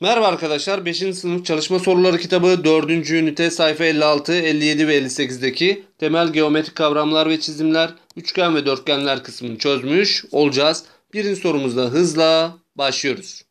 Merhaba arkadaşlar. 5. sınıf çalışma soruları kitabı 4. ünite sayfa 56, 57 ve 58'deki temel geometrik kavramlar ve çizimler, üçgen ve dörtgenler kısmını çözmüş olacağız. Birinci sorumuzda hızla başlıyoruz.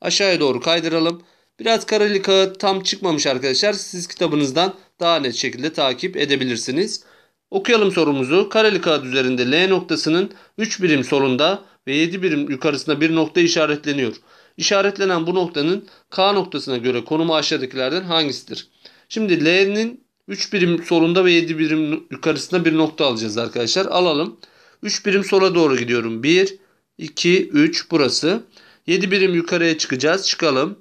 Aşağıya doğru kaydıralım. Biraz kareli kağıt tam çıkmamış arkadaşlar. Siz kitabınızdan daha net şekilde takip edebilirsiniz. Okuyalım sorumuzu. Kareli kağıt üzerinde L noktasının 3 birim solunda ve 7 birim yukarısında bir nokta işaretleniyor. İşaretlenen bu noktanın K noktasına göre konumu aşağıdakilerden hangisidir? Şimdi L'nin 3 birim solunda ve 7 birim yukarısında bir nokta alacağız arkadaşlar. Alalım. 3 birim sola doğru gidiyorum. 1, 2, 3 burası. 7 birim yukarıya çıkacağız. Çıkalım.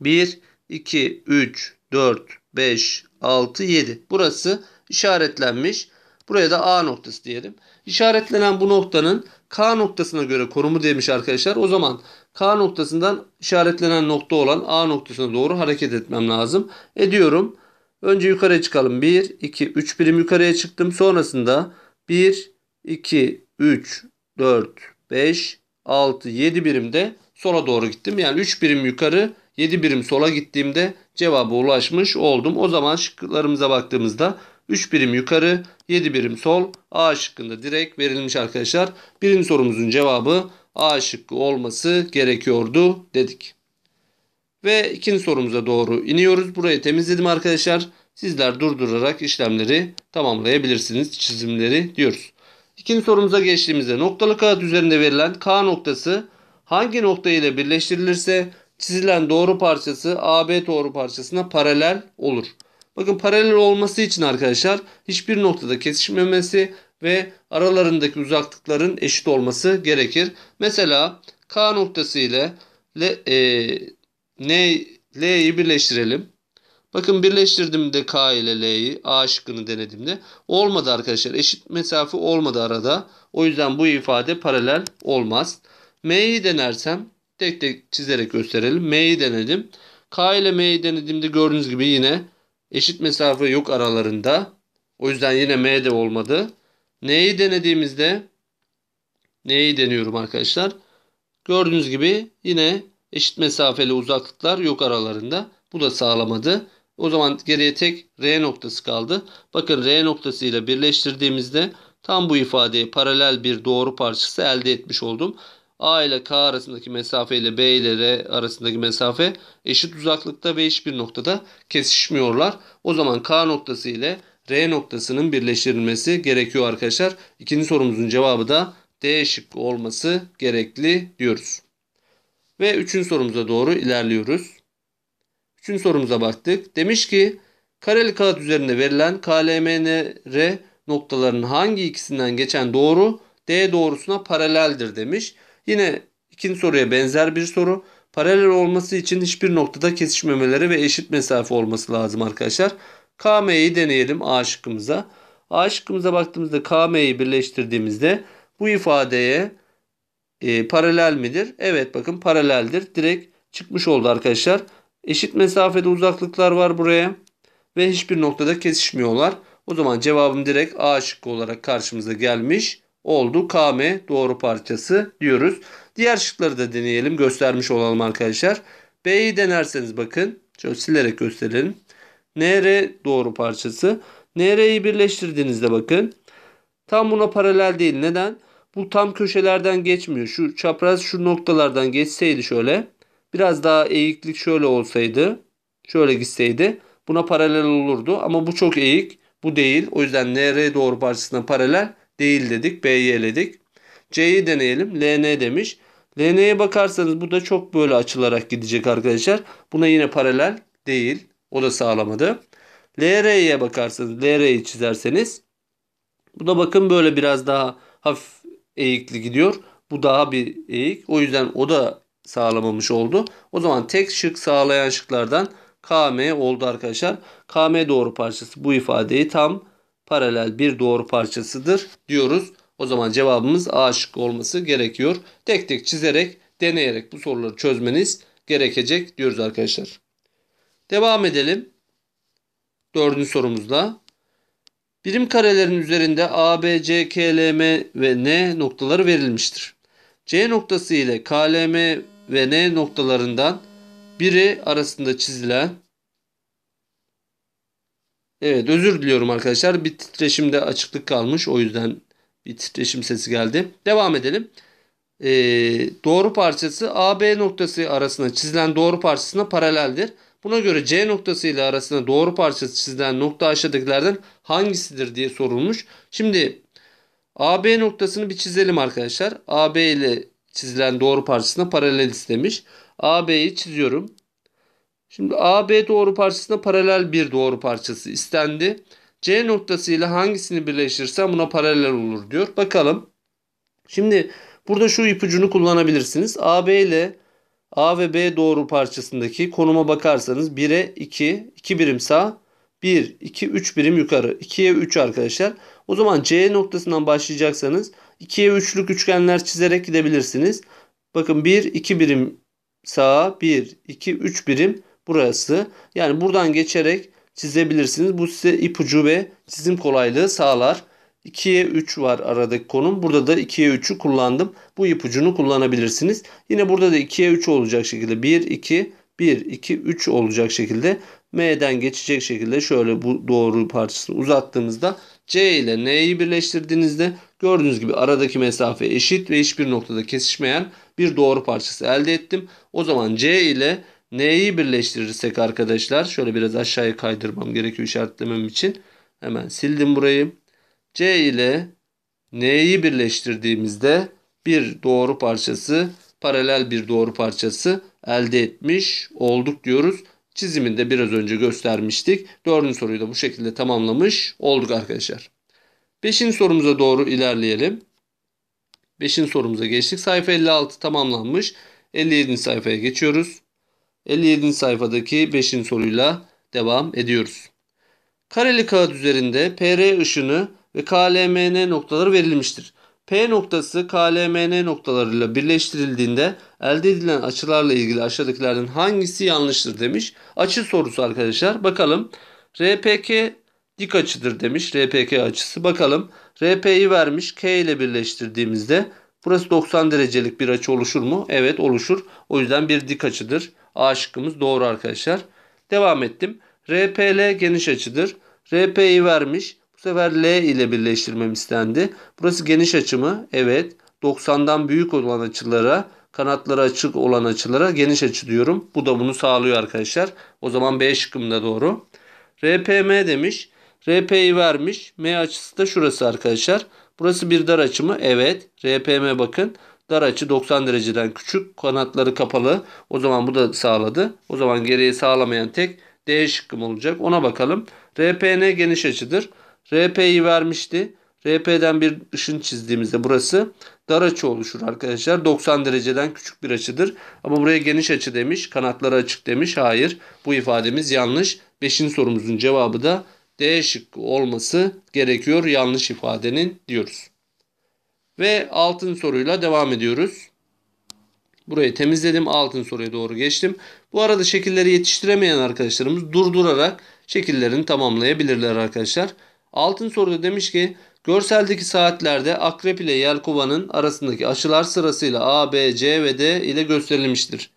1, 2, 3, 4, 5, 6, 7. Burası işaretlenmiş. Buraya da A noktası diyelim. İşaretlenen bu noktanın K noktasına göre konumu demiş arkadaşlar. O zaman K noktasından işaretlenen nokta olan A noktasına doğru hareket etmem lazım. Ediyorum. Önce yukarıya çıkalım. 1, 2, 3 birim yukarıya çıktım. Sonrasında 1, 2, 3, 4, 5, 6, 7 birimde sola doğru gittim. Yani 3 birim yukarı 7 birim sola gittiğimde cevaba ulaşmış oldum. O zaman şıklarımıza baktığımızda 3 birim yukarı 7 birim sol A şıkkında direkt verilmiş arkadaşlar. Birinci sorumuzun cevabı A şıkkı olması gerekiyordu dedik. Ve ikinci sorumuza doğru iniyoruz. Burayı temizledim arkadaşlar. Sizler durdurarak işlemleri tamamlayabilirsiniz. Çizimleri diyoruz. İkinci sorumuza geçtiğimizde noktalı kağıt üzerinde verilen K noktası hangi nokta ile birleştirilirse çizilen doğru parçası AB doğru parçasına paralel olur. Bakın paralel olması için arkadaşlar hiçbir noktada kesişmemesi ve aralarındaki uzaklıkların eşit olması gerekir. Mesela K noktası ile L, e, L'yi birleştirelim. Bakın birleştirdim de K ile L'yi A şıkkını de olmadı arkadaşlar. Eşit mesafe olmadı arada. O yüzden bu ifade paralel olmaz. M'yi denersem tek tek çizerek gösterelim. M'yi denedim. K ile M'yi denediğimde gördüğünüz gibi yine eşit mesafe yok aralarında. O yüzden yine M de olmadı. Neyi denediğimizde neyi deniyorum arkadaşlar? Gördüğünüz gibi yine eşit mesafeli uzaklıklar yok aralarında. Bu da sağlamadı. O zaman geriye tek R noktası kaldı. Bakın R noktası ile birleştirdiğimizde tam bu ifadeye paralel bir doğru parçası elde etmiş oldum. A ile K arasındaki mesafe ile B ile R arasındaki mesafe eşit uzaklıkta ve hiçbir noktada kesişmiyorlar. O zaman K noktası ile R noktasının birleştirilmesi gerekiyor arkadaşlar. İkinci sorumuzun cevabı da D şıkkı olması gerekli diyoruz. Ve üçüncü sorumuza doğru ilerliyoruz. Üçüncü sorumuza baktık. Demiş ki kareli kağıt üzerinde verilen KLMNR noktalarının hangi ikisinden geçen doğru D doğrusuna paraleldir demiş. Yine ikinci soruya benzer bir soru. Paralel olması için hiçbir noktada kesişmemeleri ve eşit mesafe olması lazım arkadaşlar. KM'yi deneyelim A şıkkımıza. A şıkkımıza baktığımızda KM'yi birleştirdiğimizde bu ifadeye e, paralel midir? Evet bakın paraleldir. Direkt çıkmış oldu arkadaşlar. Eşit mesafede uzaklıklar var buraya. Ve hiçbir noktada kesişmiyorlar. O zaman cevabım direkt A şıkkı olarak karşımıza gelmiş oldu. KM doğru parçası diyoruz. Diğer şıkları da deneyelim. Göstermiş olalım arkadaşlar. B'yi denerseniz bakın. Şöyle silerek gösterelim. NR doğru parçası. NR'yi birleştirdiğinizde bakın. Tam buna paralel değil. Neden? Bu tam köşelerden geçmiyor. Şu çapraz şu noktalardan geçseydi şöyle. Biraz daha eğiklik şöyle olsaydı. Şöyle gitseydi. Buna paralel olurdu. Ama bu çok eğik. Bu değil. O yüzden NR doğru parçasına paralel değil dedik. B'yi eledik. C'yi deneyelim. LN demiş. LN'ye bakarsanız bu da çok böyle açılarak gidecek arkadaşlar. Buna yine paralel değil. O da sağlamadı. LR'ye bakarsanız LR'yi çizerseniz bu da bakın böyle biraz daha hafif eğikli gidiyor. Bu daha bir eğik. O yüzden o da sağlamamış oldu. O zaman tek şık sağlayan şıklardan KM oldu arkadaşlar. KM doğru parçası bu ifadeyi tam paralel bir doğru parçasıdır diyoruz. O zaman cevabımız A şıkkı olması gerekiyor. Tek tek çizerek, deneyerek bu soruları çözmeniz gerekecek diyoruz arkadaşlar. Devam edelim. Dördüncü sorumuzda. Birim karelerin üzerinde A, B, C, K, L, M ve N noktaları verilmiştir. C noktası ile K, L, M ve N noktalarından biri arasında çizilen Evet özür diliyorum arkadaşlar. Bir titreşimde açıklık kalmış. O yüzden bir titreşim sesi geldi. Devam edelim. Ee, doğru parçası AB noktası arasında çizilen doğru parçasına paraleldir. Buna göre C noktası ile arasında doğru parçası çizilen nokta aşağıdakilerden hangisidir diye sorulmuş. Şimdi AB noktasını bir çizelim arkadaşlar. AB ile çizilen doğru parçasına paralel istemiş. AB'yi çiziyorum. Şimdi AB doğru parçasına paralel bir doğru parçası istendi. C noktası ile hangisini birleştirsem buna paralel olur diyor. Bakalım. Şimdi burada şu ipucunu kullanabilirsiniz. AB ile A ve B doğru parçasındaki konuma bakarsanız 1'e 2, 2 birim sağ, 1, 2, 3 birim yukarı. 2'ye 3 arkadaşlar. O zaman C noktasından başlayacaksanız 2'ye 3'lük üçgenler çizerek gidebilirsiniz. Bakın 1, 2 birim sağa, 1, 2, 3 birim burası. Yani buradan geçerek çizebilirsiniz. Bu size ipucu ve çizim kolaylığı sağlar. 2'ye 3 var aradaki konum. Burada da 2'ye 3'ü kullandım. Bu ipucunu kullanabilirsiniz. Yine burada da 2'ye 3 olacak şekilde 1, 2, 1, 2, 3 olacak şekilde M'den geçecek şekilde şöyle bu doğru parçasını uzattığımızda C ile N'yi birleştirdiğinizde gördüğünüz gibi aradaki mesafe eşit ve hiçbir noktada kesişmeyen bir doğru parçası elde ettim. O zaman C ile N'yi birleştirirsek arkadaşlar şöyle biraz aşağıya kaydırmam gerekiyor işaretlemem için. Hemen sildim burayı. C ile N'yi birleştirdiğimizde bir doğru parçası paralel bir doğru parçası elde etmiş olduk diyoruz. Çiziminde biraz önce göstermiştik. Dördüncü soruyu da bu şekilde tamamlamış olduk arkadaşlar. Beşinci sorumuza doğru ilerleyelim. Beşinci sorumuza geçtik. Sayfa 56 tamamlanmış. 57. sayfaya geçiyoruz. 57. sayfadaki beşinci soruyla devam ediyoruz. Kareli kağıt üzerinde PR ışını ve KLMN noktaları verilmiştir. P noktası KLMN noktalarıyla birleştirildiğinde elde edilen açılarla ilgili aşağıdakilerden hangisi yanlıştır demiş. Açı sorusu arkadaşlar. Bakalım. RPK dik açıdır demiş. RPK açısı. Bakalım. RP'yi vermiş. K ile birleştirdiğimizde burası 90 derecelik bir açı oluşur mu? Evet oluşur. O yüzden bir dik açıdır. A şıkkımız doğru arkadaşlar. Devam ettim. RPL geniş açıdır. RP'yi vermiş sefer L ile birleştirmem istendi. Burası geniş açımı. Evet. 90'dan büyük olan açılara, kanatları açık olan açılara geniş açı diyorum. Bu da bunu sağlıyor arkadaşlar. O zaman B şıkkımda doğru. RPM demiş. RP'yi vermiş. M açısı da şurası arkadaşlar. Burası bir dar açımı. Evet. RPM bakın. Dar açı 90 dereceden küçük. Kanatları kapalı. O zaman bu da sağladı. O zaman geriye sağlamayan tek D şıkkım olacak. Ona bakalım. RPN geniş açıdır. RP'yi vermişti. RP'den bir ışın çizdiğimizde burası dar açı oluşur arkadaşlar. 90 dereceden küçük bir açıdır. Ama buraya geniş açı demiş. Kanatları açık demiş. Hayır. Bu ifademiz yanlış. 5. sorumuzun cevabı da D şıkkı olması gerekiyor. Yanlış ifadenin diyoruz. Ve altın soruyla devam ediyoruz. Burayı temizledim. Altın soruya doğru geçtim. Bu arada şekilleri yetiştiremeyen arkadaşlarımız durdurarak şekillerini tamamlayabilirler arkadaşlar. Altın soruda demiş ki görseldeki saatlerde akrep ile yelkovanın arasındaki açılar sırasıyla A, B, C ve D ile gösterilmiştir.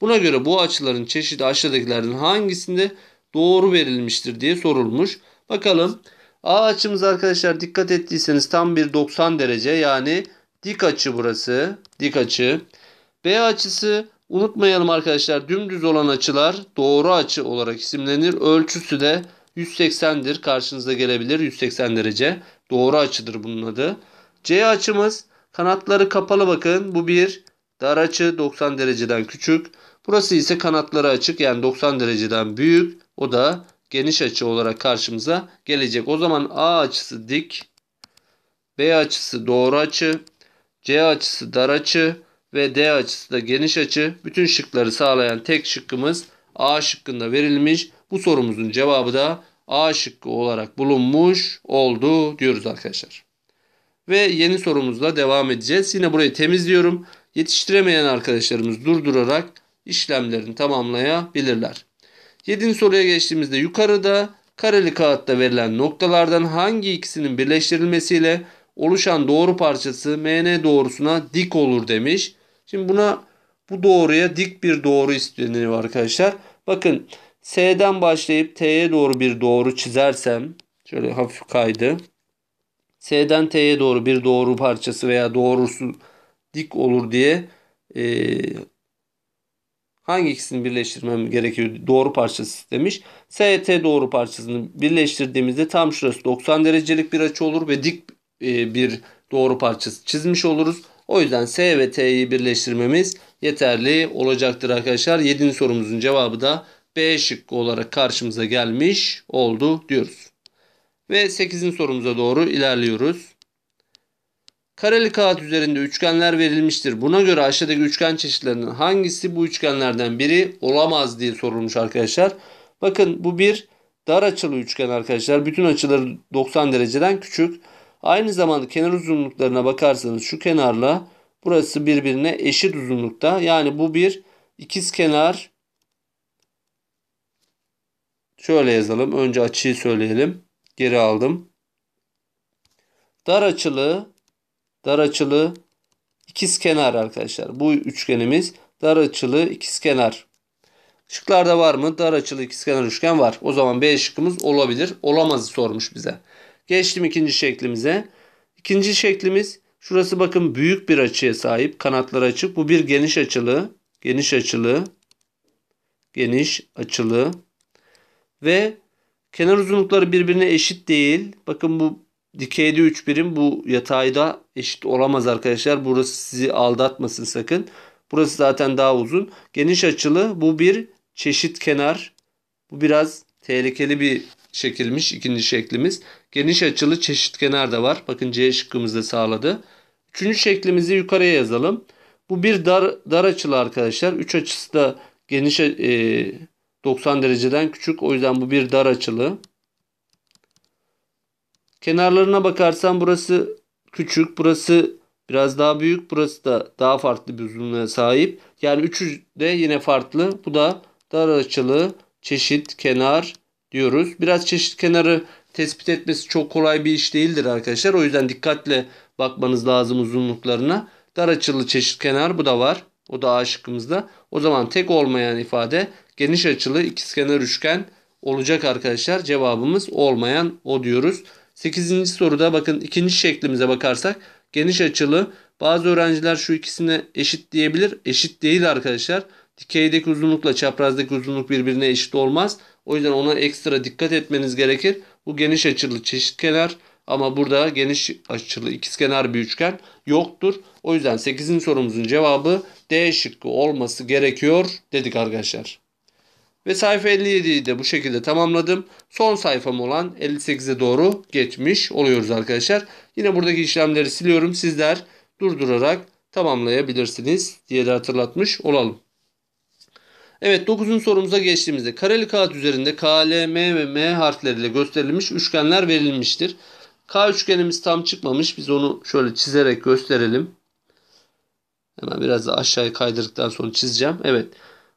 Buna göre bu açıların çeşidi aşağıdakilerin hangisinde doğru verilmiştir diye sorulmuş. Bakalım A açımız arkadaşlar dikkat ettiyseniz tam bir 90 derece yani dik açı burası dik açı. B açısı unutmayalım arkadaşlar dümdüz olan açılar doğru açı olarak isimlenir. Ölçüsü de 180'dir. Karşınıza gelebilir 180 derece. Doğru açıdır bunun adı. C açımız kanatları kapalı bakın. Bu bir dar açı 90 dereceden küçük. Burası ise kanatları açık yani 90 dereceden büyük. O da geniş açı olarak karşımıza gelecek. O zaman A açısı dik, B açısı doğru açı, C açısı dar açı ve D açısı da geniş açı. Bütün şıkları sağlayan tek şıkkımız A şıkkında verilmiş. Bu sorumuzun cevabı da A şıkkı olarak bulunmuş oldu diyoruz arkadaşlar. Ve yeni sorumuzla devam edeceğiz. Yine burayı temizliyorum. Yetiştiremeyen arkadaşlarımız durdurarak işlemlerini tamamlayabilirler. 7. soruya geçtiğimizde yukarıda kareli kağıtta verilen noktalardan hangi ikisinin birleştirilmesiyle oluşan doğru parçası MN doğrusuna dik olur demiş. Şimdi buna bu doğruya dik bir doğru isteniyor arkadaşlar. Bakın S'den başlayıp T'ye doğru bir doğru çizersem şöyle hafif kaydı. S'den T'ye doğru bir doğru parçası veya doğrusu dik olur diye e, hangi ikisini birleştirmem gerekiyor? Doğru parçası demiş. S, T doğru parçasını birleştirdiğimizde tam şurası 90 derecelik bir açı olur ve dik e, bir doğru parçası çizmiş oluruz. O yüzden S ve T'yi birleştirmemiz yeterli olacaktır arkadaşlar. 7. sorumuzun cevabı da B şıkkı olarak karşımıza gelmiş oldu diyoruz. Ve 8. sorumuza doğru ilerliyoruz. Kareli kağıt üzerinde üçgenler verilmiştir. Buna göre aşağıdaki üçgen çeşitlerinin hangisi bu üçgenlerden biri olamaz diye sorulmuş arkadaşlar. Bakın bu bir dar açılı üçgen arkadaşlar. Bütün açıları 90 dereceden küçük. Aynı zamanda kenar uzunluklarına bakarsanız şu kenarla burası birbirine eşit uzunlukta. Yani bu bir ikiz kenar Şöyle yazalım. Önce açıyı söyleyelim. Geri aldım. Dar açılı dar açılı ikiz kenar arkadaşlar. Bu üçgenimiz dar açılı ikiz kenar. Şıklarda var mı? Dar açılı ikizkenar üçgen var. O zaman B şıkkımız olabilir. Olamazı sormuş bize. Geçtim ikinci şeklimize. İkinci şeklimiz şurası bakın büyük bir açıya sahip. Kanatları açık. Bu bir geniş açılı. Geniş açılı. Geniş açılı ve kenar uzunlukları birbirine eşit değil. Bakın bu dikeyde 3 birim bu yatayda eşit olamaz arkadaşlar. Burası sizi aldatmasın sakın. Burası zaten daha uzun. Geniş açılı bu bir çeşit kenar. Bu biraz tehlikeli bir şekilmiş ikinci şeklimiz. Geniş açılı çeşit kenar da var. Bakın C şıkkımızda sağladı. Üçüncü şeklimizi yukarıya yazalım. Bu bir dar, dar açılı arkadaşlar. Üç açısı da geniş e, 90 dereceden küçük. O yüzden bu bir dar açılı. Kenarlarına bakarsan burası küçük. Burası biraz daha büyük. Burası da daha farklı bir uzunluğa sahip. Yani üçü de yine farklı. Bu da dar açılı çeşit kenar diyoruz. Biraz çeşit kenarı tespit etmesi çok kolay bir iş değildir arkadaşlar. O yüzden dikkatle bakmanız lazım uzunluklarına. Dar açılı çeşit kenar bu da var. O da A şıkkımızda. O zaman tek olmayan ifade geniş açılı ikizkenar üçgen olacak arkadaşlar. Cevabımız olmayan o diyoruz. 8. soruda bakın ikinci şeklimize bakarsak geniş açılı bazı öğrenciler şu ikisine eşit diyebilir. Eşit değil arkadaşlar. Dikeydeki uzunlukla çaprazdaki uzunluk birbirine eşit olmaz. O yüzden ona ekstra dikkat etmeniz gerekir. Bu geniş açılı çeşitkenar ama burada geniş açılı ikizkenar bir üçgen yoktur. O yüzden 8. sorumuzun cevabı D şıkkı olması gerekiyor dedik arkadaşlar. Ve sayfa 57'yi de bu şekilde tamamladım. Son sayfam olan 58'e doğru geçmiş oluyoruz arkadaşlar. Yine buradaki işlemleri siliyorum. Sizler durdurarak tamamlayabilirsiniz diye de hatırlatmış olalım. Evet 9. sorumuza geçtiğimizde kareli kağıt üzerinde K, L, M ve M harfleriyle gösterilmiş üçgenler verilmiştir. K üçgenimiz tam çıkmamış. Biz onu şöyle çizerek gösterelim. Hemen biraz da aşağıya kaydırdıktan sonra çizeceğim. Evet.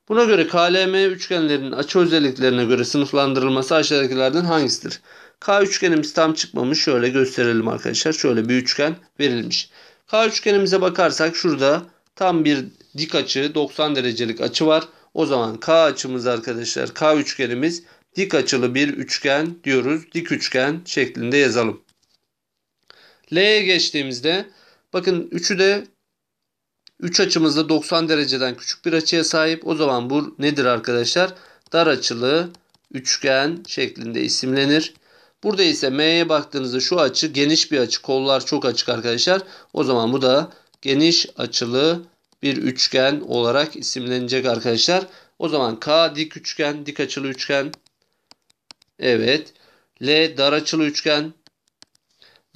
Buna göre KLM üçgenlerinin açı özelliklerine göre sınıflandırılması aşağıdakilerden hangisidir? K üçgenimiz tam çıkmamış. Şöyle gösterelim arkadaşlar. Şöyle bir üçgen verilmiş. K üçgenimize bakarsak şurada tam bir dik açı 90 derecelik açı var. O zaman K açımız arkadaşlar K üçgenimiz dik açılı bir üçgen diyoruz. Dik üçgen şeklinde yazalım. L'ye geçtiğimizde bakın üçü de 3 açımızda 90 dereceden küçük bir açıya sahip. O zaman bu nedir arkadaşlar? Dar açılı üçgen şeklinde isimlenir. Burada ise M'ye baktığınızda şu açı geniş bir açı. Kollar çok açık arkadaşlar. O zaman bu da geniş açılı bir üçgen olarak isimlenecek arkadaşlar. O zaman K dik üçgen, dik açılı üçgen. Evet. L dar açılı üçgen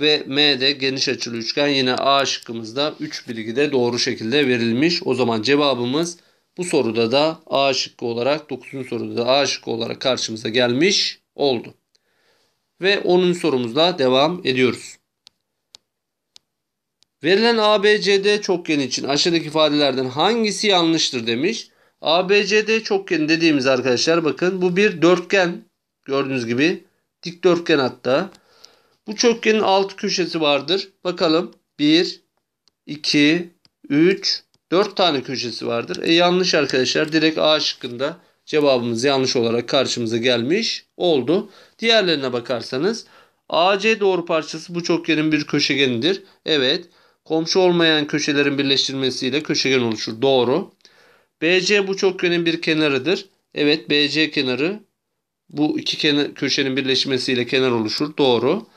ve M'de geniş açılı üçgen yine A şıkkımızda 3 bilgi de doğru şekilde verilmiş. O zaman cevabımız bu soruda da A şıkkı olarak 9. soruda da A şıkkı olarak karşımıza gelmiş oldu. Ve 10. sorumuzla devam ediyoruz. Verilen ABCD çokgeni için aşağıdaki ifadelerden hangisi yanlıştır demiş. ABCD çokgeni dediğimiz arkadaşlar bakın bu bir dörtgen gördüğünüz gibi dikdörtgen hatta bu çokgenin alt köşesi vardır. Bakalım 1, 2, 3, 4 tane köşesi vardır. E yanlış arkadaşlar. Direkt A şıkkında cevabımız yanlış olarak karşımıza gelmiş oldu. Diğerlerine bakarsanız AC doğru parçası bu çokgenin bir köşegenidir. Evet. Komşu olmayan köşelerin birleştirmesiyle köşegen oluşur. Doğru. BC bu çokgenin bir kenarıdır. Evet BC kenarı bu iki kenar, köşenin birleşmesiyle kenar oluşur. Doğru.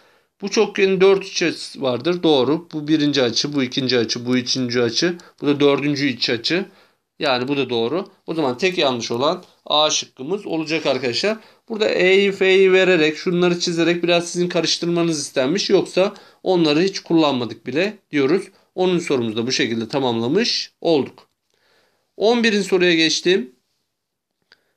Bu çokgenin dört iç açısı vardır. Doğru. Bu birinci açı, bu ikinci açı, bu üçüncü açı, bu da dördüncü iç açı. Yani bu da doğru. O zaman tek yanlış olan A şıkkımız olacak arkadaşlar. Burada E'yi F'yi vererek şunları çizerek biraz sizin karıştırmanız istenmiş. Yoksa onları hiç kullanmadık bile diyoruz. Onun sorumuzu da bu şekilde tamamlamış olduk. 11. soruya geçtim.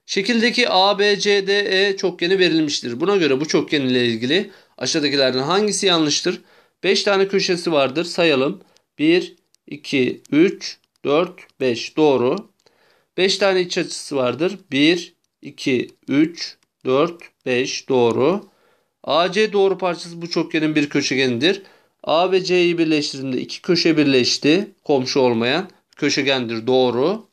Şekildeki A, B, C, D, E çokgeni verilmiştir. Buna göre bu çokgen ile ilgili Aşağıdakilerden hangisi yanlıştır? 5 tane köşesi vardır. Sayalım. 1, 2, 3, 4, 5. Doğru. 5 tane iç açısı vardır. 1, 2, 3, 4, 5. Doğru. AC doğru parçası bu çokgenin bir köşegenidir. A ve C'yi birleştirdiğinde iki köşe birleşti. Komşu olmayan köşegendir. Doğru.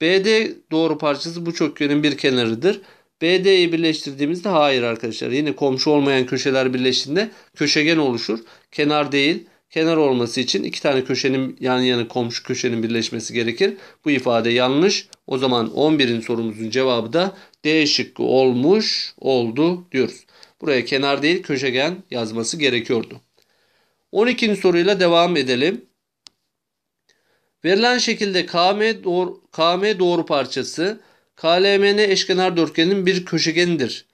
BD doğru parçası bu çokgenin bir kenarıdır. BD'yi birleştirdiğimizde hayır arkadaşlar. Yine komşu olmayan köşeler birleştiğinde köşegen oluşur. Kenar değil kenar olması için iki tane köşenin yan yana komşu köşenin birleşmesi gerekir. Bu ifade yanlış. O zaman 11. sorumuzun cevabı da D şıkkı olmuş oldu diyoruz. Buraya kenar değil köşegen yazması gerekiyordu. 12. soruyla devam edelim. Verilen şekilde KM doğru, KM doğru parçası KLMN eşkenar dörtgenin bir köşegenidir.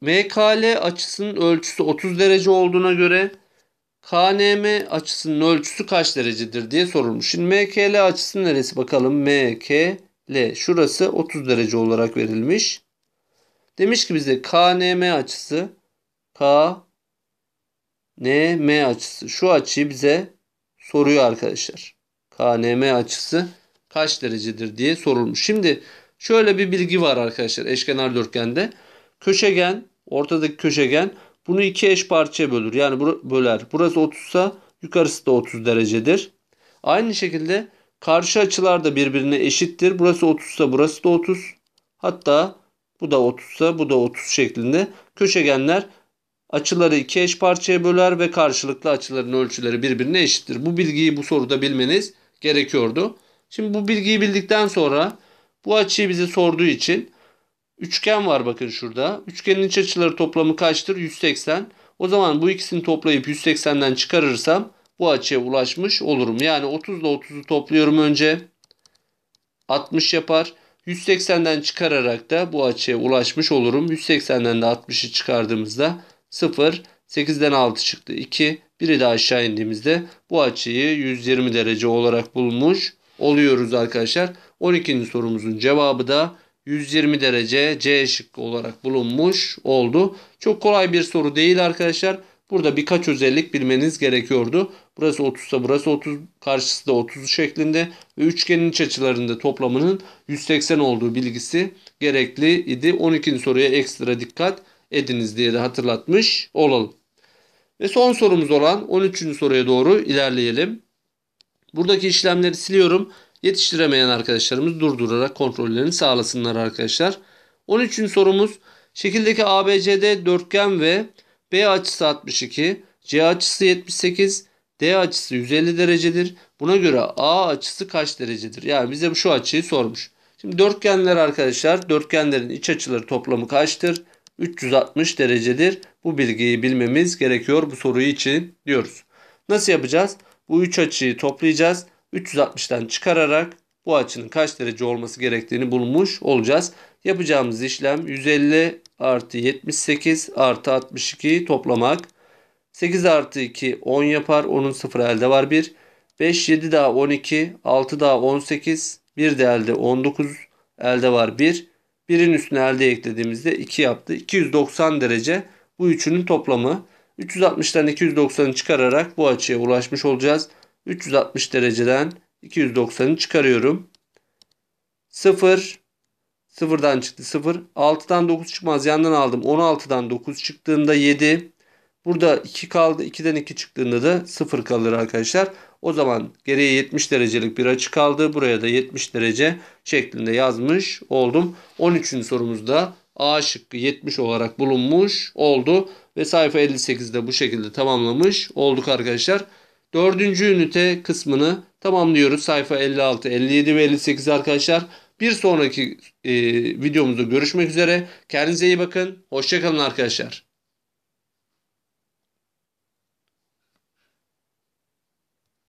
MKL açısının ölçüsü 30 derece olduğuna göre KNM açısının ölçüsü kaç derecedir diye sorulmuş. Şimdi MKL açısı neresi bakalım? MKL şurası 30 derece olarak verilmiş. Demiş ki bize KNM açısı KNM açısı şu açıyı bize soruyor arkadaşlar. KNM açısı kaç derecedir diye sorulmuş. Şimdi şöyle bir bilgi var arkadaşlar eşkenar dörtgende. Köşegen, ortadaki köşegen bunu iki eş parçaya bölür. Yani böler. Burası 30 ise yukarısı da 30 derecedir. Aynı şekilde karşı açılar da birbirine eşittir. Burası 30 ise burası da 30. Hatta bu da 30 ise bu da 30 şeklinde. Köşegenler açıları iki eş parçaya böler ve karşılıklı açıların ölçüleri birbirine eşittir. Bu bilgiyi bu soruda bilmeniz gerekiyordu. Şimdi bu bilgiyi bildikten sonra bu açıyı bize sorduğu için üçgen var bakın şurada. Üçgenin iç açıları toplamı kaçtır? 180. O zaman bu ikisini toplayıp 180'den çıkarırsam bu açıya ulaşmış olurum. Yani 30 ile 30'u topluyorum önce. 60 yapar. 180'den çıkararak da bu açıya ulaşmış olurum. 180'den de 60'ı çıkardığımızda 0, 8'den 6 çıktı 2, biri de aşağı indiğimizde bu açıyı 120 derece olarak bulmuş oluyoruz arkadaşlar. 12. sorumuzun cevabı da 120 derece C şıkkı olarak bulunmuş oldu. Çok kolay bir soru değil arkadaşlar. Burada birkaç özellik bilmeniz gerekiyordu. Burası 30'sa burası 30 karşısı da 30 şeklinde ve üçgenin iç açılarında toplamının 180 olduğu bilgisi gerekli idi. 12. soruya ekstra dikkat ediniz diye de hatırlatmış olalım. Ve son sorumuz olan 13. soruya doğru ilerleyelim. Buradaki işlemleri siliyorum. Yetiştiremeyen arkadaşlarımız durdurarak kontrollerini sağlasınlar arkadaşlar. 13. sorumuz şekildeki ABCD dörtgen ve B açısı 62, C açısı 78, D açısı 150 derecedir. Buna göre A açısı kaç derecedir? Yani bize şu açıyı sormuş. Şimdi dörtgenler arkadaşlar dörtgenlerin iç açıları toplamı kaçtır? 360 derecedir. Bu bilgiyi bilmemiz gerekiyor bu soru için diyoruz. Nasıl yapacağız? Bu üç açıyı toplayacağız. 360'tan çıkararak bu açının kaç derece olması gerektiğini bulmuş olacağız. Yapacağımız işlem 150 artı 78 artı 62 toplamak. 8 artı 2 10 yapar. Onun sıfır elde var 1. 5 7 daha 12 6 daha 18 1 de elde 19 elde var 1. 1'in üstüne elde eklediğimizde 2 yaptı. 290 derece bu üçünün toplamı. 360'tan 290'ı çıkararak bu açıya ulaşmış olacağız. 360 dereceden 290'ı çıkarıyorum. 0 0'dan çıktı 0. 6'dan 9 çıkmaz. Yandan aldım. 16'dan 9 çıktığında 7. Burada 2 kaldı. 2'den 2 çıktığında da 0 kalır arkadaşlar. O zaman geriye 70 derecelik bir açı kaldı. Buraya da 70 derece şeklinde yazmış oldum. 13. sorumuzda A şıkkı 70 olarak bulunmuş oldu. Ve sayfa 58'de bu şekilde tamamlamış olduk arkadaşlar. Dördüncü ünite kısmını tamamlıyoruz. Sayfa 56, 57 ve 58 arkadaşlar. Bir sonraki e, videomuzda görüşmek üzere. Kendinize iyi bakın. Hoşçakalın arkadaşlar.